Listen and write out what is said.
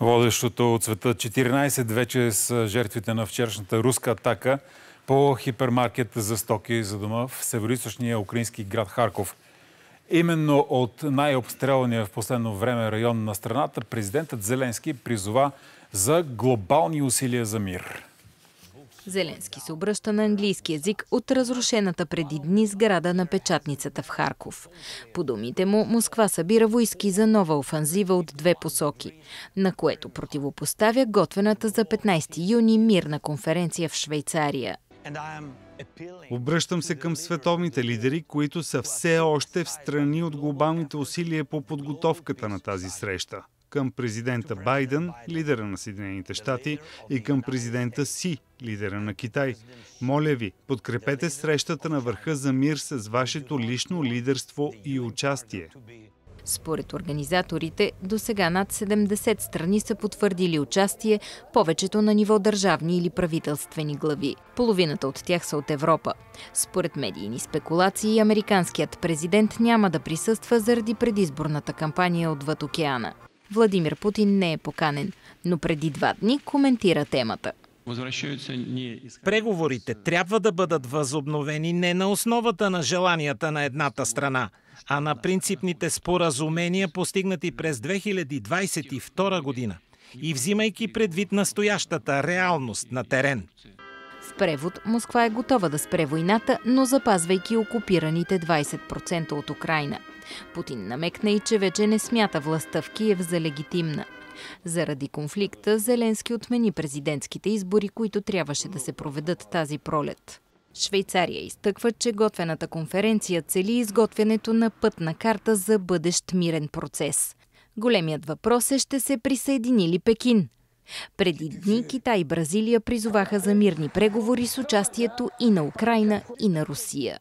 Водещото от света 14 вече с жертвите на вчерашната руска атака по хипермаркет за стоки за дома в североизточния украински град Харков. Именно от най-обстрелния в последно време район на страната президентът Зеленски призова за глобални усилия за мир. Зеленски се обръща на английски язик от разрушената преди дни сграда на печатницата в Харков. По думите му, Москва събира войски за нова офанзива от две посоки, на което противопоставя готвената за 15 юни мирна конференция в Швейцария. Обръщам се към световните лидери, които са все още в страни от глобалните усилия по подготовката на тази среща към президента Байден, лидера на Съединените щати, и към президента Си, лидера на Китай. Моля ви, подкрепете срещата на върха за мир с вашето лично лидерство и участие. Според организаторите, до сега над 70 страни са потвърдили участие, повечето на ниво държавни или правителствени глави. Половината от тях са от Европа. Според медийни спекулации, американският президент няма да присъства заради предизборната кампания отвъд океана. Владимир Путин не е поканен, но преди два дни коментира темата. Е Преговорите трябва да бъдат възобновени не на основата на желанията на едната страна, а на принципните споразумения, постигнати през 2022 година и взимайки предвид настоящата реалност на терен. В превод Москва е готова да спре войната, но запазвайки окупираните 20% от Украина. Путин намекна и, че вече не смята властта в Киев за легитимна. Заради конфликта Зеленски отмени президентските избори, които трябваше да се проведат тази пролет. Швейцария изтъква, че готвената конференция цели изготвянето на пътна карта за бъдещ мирен процес. Големият въпрос е ще се присъедини ли Пекин. Преди дни Китай и Бразилия призоваха за мирни преговори с участието и на Украина, и на Русия.